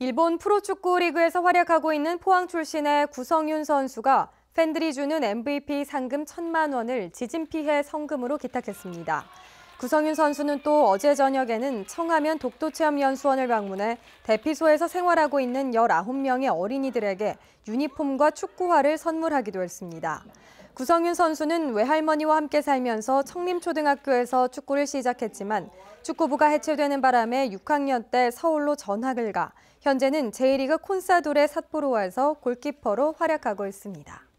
일본 프로축구 리그에서 활약하고 있는 포항 출신의 구성윤 선수가 팬들이 주는 MVP 상금 천만 원을 지진 피해 성금으로 기탁했습니다. 구성윤 선수는 또 어제 저녁에는 청하면 독도체험연수원을 방문해 대피소에서 생활하고 있는 19명의 어린이들에게 유니폼과 축구화를 선물하기도 했습니다. 구성윤 선수는 외할머니와 함께 살면서 청림초등학교에서 축구를 시작했지만 축구부가 해체되는 바람에 6학년 때 서울로 전학을 가 현재는 제1리그 콘사돌의 삿포로에서 골키퍼로 활약하고 있습니다.